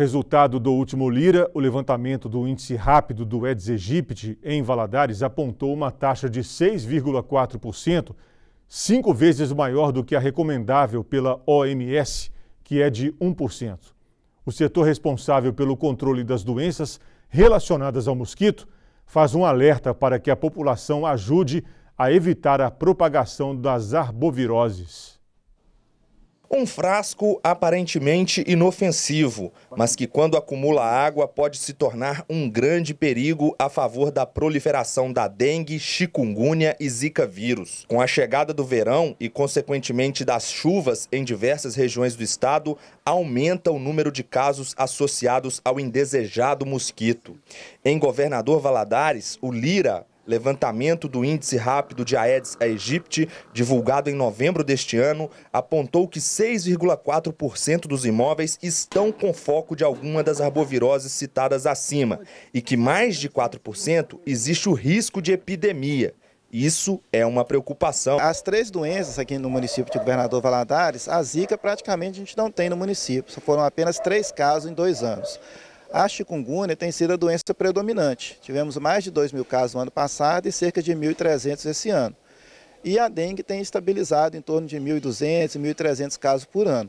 Resultado do último Lira, o levantamento do índice rápido do Eds Egipte em Valadares apontou uma taxa de 6,4%, cinco vezes maior do que a recomendável pela OMS, que é de 1%. O setor responsável pelo controle das doenças relacionadas ao mosquito faz um alerta para que a população ajude a evitar a propagação das arboviroses. Um frasco aparentemente inofensivo, mas que quando acumula água pode se tornar um grande perigo a favor da proliferação da dengue, chikungunya e zika vírus. Com a chegada do verão e consequentemente das chuvas em diversas regiões do estado, aumenta o número de casos associados ao indesejado mosquito. Em Governador Valadares, o Lira, Levantamento do Índice Rápido de Aedes aegypti, divulgado em novembro deste ano, apontou que 6,4% dos imóveis estão com foco de alguma das arboviroses citadas acima e que mais de 4% existe o risco de epidemia. Isso é uma preocupação. As três doenças aqui no município de Governador Valadares, a zika praticamente a gente não tem no município, só foram apenas três casos em dois anos. A chikungunya tem sido a doença predominante. Tivemos mais de 2 mil casos no ano passado e cerca de 1.300 esse ano. E a dengue tem estabilizado em torno de 1.200, 1.300 casos por ano.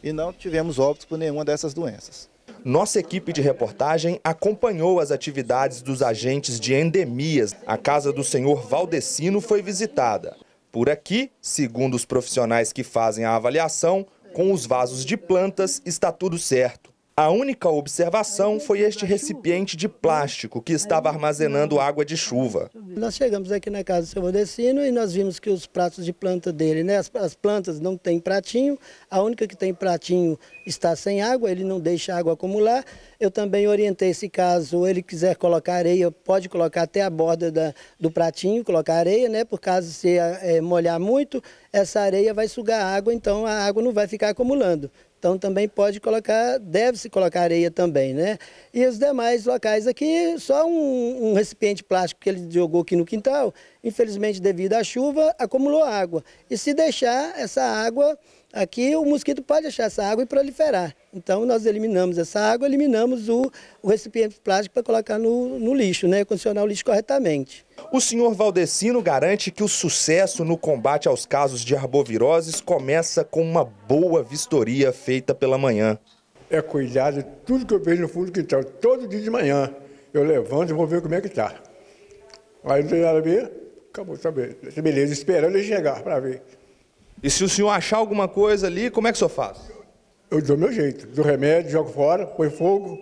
E não tivemos óbitos por nenhuma dessas doenças. Nossa equipe de reportagem acompanhou as atividades dos agentes de endemias. A casa do senhor Valdecino foi visitada. Por aqui, segundo os profissionais que fazem a avaliação, com os vasos de plantas está tudo certo. A única observação foi este recipiente de plástico que estava armazenando água de chuva. Nós chegamos aqui na casa do seu Valdecino e nós vimos que os pratos de planta dele, né, as, plantas não têm pratinho, a única que tem pratinho está sem água, ele não deixa água acumular. Eu também orientei esse caso ele quiser colocar areia, pode colocar até a borda da, do pratinho, colocar areia, né, por caso se é, molhar muito, essa areia vai sugar água, então a água não vai ficar acumulando. Então também pode colocar, deve-se colocar areia também, né? E os demais locais aqui, só um, um recipiente plástico que ele jogou aqui no quintal, infelizmente devido à chuva, acumulou água. E se deixar essa água Aqui o mosquito pode achar essa água e proliferar. Então nós eliminamos essa água, eliminamos o, o recipiente plástico para colocar no, no lixo, né? condicionar o lixo corretamente. O senhor Valdecino garante que o sucesso no combate aos casos de arboviroses começa com uma boa vistoria feita pela manhã. É cuidado tudo que eu vejo no fundo que está todo dia de manhã. Eu levanto e vou ver como é que está. Aí não tem nada a ver, acabou, sabe? Beleza, esperando ele chegar para ver. E se o senhor achar alguma coisa ali, como é que o senhor faz? Eu dou meu jeito. Dou remédio, jogo fora, põe fogo,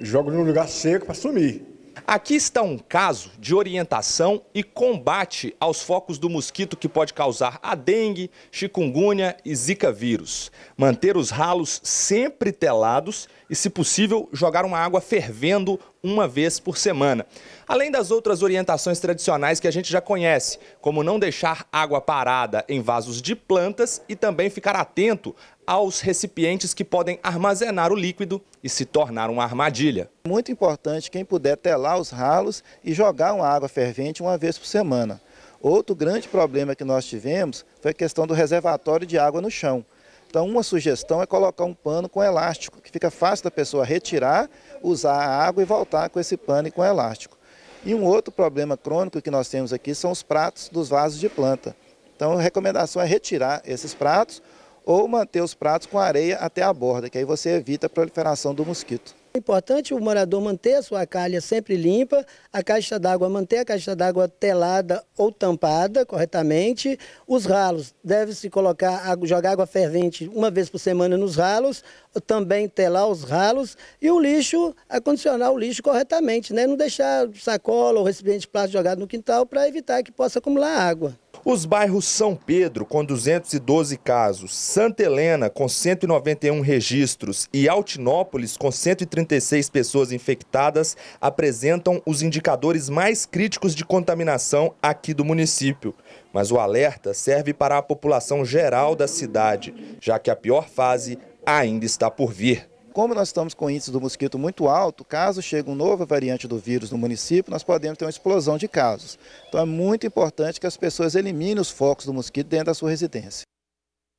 jogo num lugar seco para sumir. Aqui está um caso de orientação e combate aos focos do mosquito que pode causar a dengue, chikungunya e zika vírus. Manter os ralos sempre telados e, se possível, jogar uma água fervendo uma vez por semana. Além das outras orientações tradicionais que a gente já conhece, como não deixar água parada em vasos de plantas e também ficar atento aos recipientes que podem armazenar o líquido e se tornar uma armadilha. Muito importante quem puder telar os ralos e jogar uma água fervente uma vez por semana. Outro grande problema que nós tivemos foi a questão do reservatório de água no chão. Então, uma sugestão é colocar um pano com elástico, que fica fácil da pessoa retirar, usar a água e voltar com esse pano e com elástico. E um outro problema crônico que nós temos aqui são os pratos dos vasos de planta. Então, a recomendação é retirar esses pratos ou manter os pratos com areia até a borda, que aí você evita a proliferação do mosquito. É importante o morador manter a sua calha sempre limpa, a caixa d'água manter a caixa d'água telada ou tampada corretamente. Os ralos deve-se colocar jogar água fervente uma vez por semana nos ralos, também telar os ralos e o lixo acondicionar o lixo corretamente, né? Não deixar sacola ou recipiente de plástico jogado no quintal para evitar que possa acumular água. Os bairros São Pedro, com 212 casos, Santa Helena, com 191 registros, e Altinópolis, com 136 pessoas infectadas, apresentam os indicadores mais críticos de contaminação aqui do município. Mas o alerta serve para a população geral da cidade, já que a pior fase ainda está por vir. Como nós estamos com índice do mosquito muito alto, caso chegue uma nova variante do vírus no município, nós podemos ter uma explosão de casos. Então é muito importante que as pessoas eliminem os focos do mosquito dentro da sua residência.